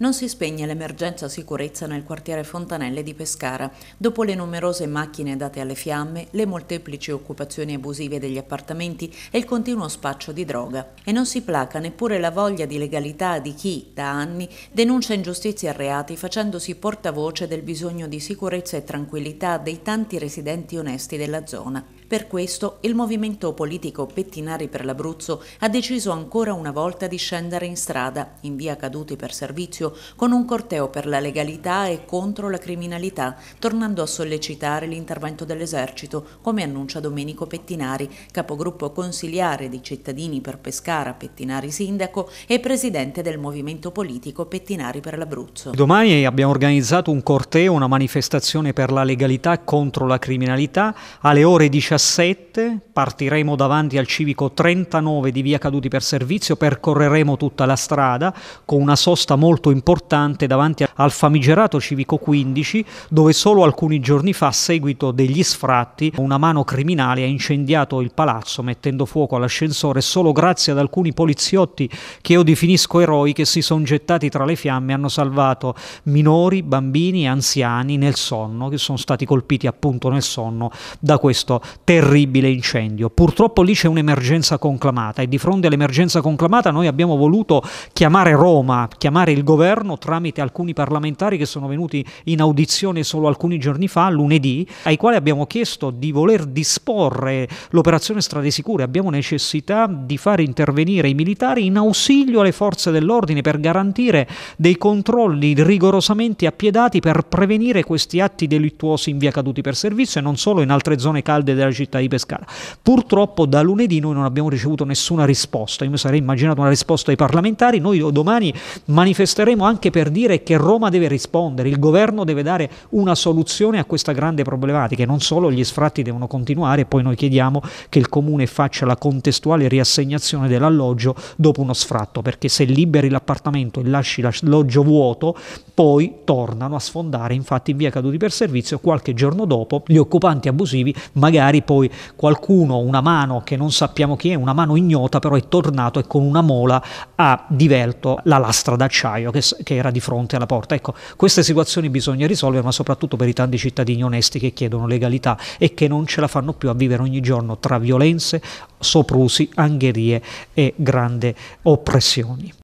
Non si spegne l'emergenza sicurezza nel quartiere Fontanelle di Pescara, dopo le numerose macchine date alle fiamme, le molteplici occupazioni abusive degli appartamenti e il continuo spaccio di droga. E non si placa neppure la voglia di legalità di chi, da anni, denuncia ingiustizie e reati facendosi portavoce del bisogno di sicurezza e tranquillità dei tanti residenti onesti della zona. Per questo il movimento politico Pettinari per l'Abruzzo ha deciso ancora una volta di scendere in strada, in via Caduti per servizio, con un corteo per la legalità e contro la criminalità, tornando a sollecitare l'intervento dell'esercito, come annuncia Domenico Pettinari, capogruppo consigliare di cittadini per Pescara, Pettinari sindaco e presidente del movimento politico Pettinari per l'Abruzzo. Domani abbiamo organizzato un corteo, una manifestazione per la legalità contro la criminalità alle ore 17 17 partiremo davanti al civico 39 di Via Caduti per Servizio, percorreremo tutta la strada con una sosta molto importante davanti a al famigerato Civico 15 dove solo alcuni giorni fa a seguito degli sfratti una mano criminale ha incendiato il palazzo mettendo fuoco all'ascensore solo grazie ad alcuni poliziotti che io definisco eroi che si sono gettati tra le fiamme e hanno salvato minori, bambini e anziani nel sonno che sono stati colpiti appunto nel sonno da questo terribile incendio. Purtroppo lì c'è un'emergenza conclamata e di fronte all'emergenza conclamata noi abbiamo voluto chiamare Roma, chiamare il governo tramite alcuni parlamenti parlamentari che sono venuti in audizione solo alcuni giorni fa, lunedì, ai quali abbiamo chiesto di voler disporre l'operazione Strade Sicure. Abbiamo necessità di far intervenire i militari in ausilio alle forze dell'ordine per garantire dei controlli rigorosamente appiedati per prevenire questi atti delittuosi in via caduti per servizio e non solo in altre zone calde della città di Pescara. Purtroppo da lunedì noi non abbiamo ricevuto nessuna risposta. Io mi sarei immaginato una risposta ai parlamentari. Noi domani manifesteremo anche per dire che Roma Roma deve rispondere, il governo deve dare una soluzione a questa grande problematica e non solo gli sfratti devono continuare, poi noi chiediamo che il comune faccia la contestuale riassegnazione dell'alloggio dopo uno sfratto, perché se liberi l'appartamento e lasci l'alloggio vuoto, poi tornano a sfondare, infatti in via caduti per servizio qualche giorno dopo gli occupanti abusivi, magari poi qualcuno, una mano che non sappiamo chi è, una mano ignota però è tornato e con una mola ha divelto la lastra d'acciaio che, che era di fronte alla porta porta. Ecco, queste situazioni bisogna risolvere, ma soprattutto per i tanti cittadini onesti che chiedono legalità e che non ce la fanno più a vivere ogni giorno tra violenze, soprusi, angherie e grandi oppressioni.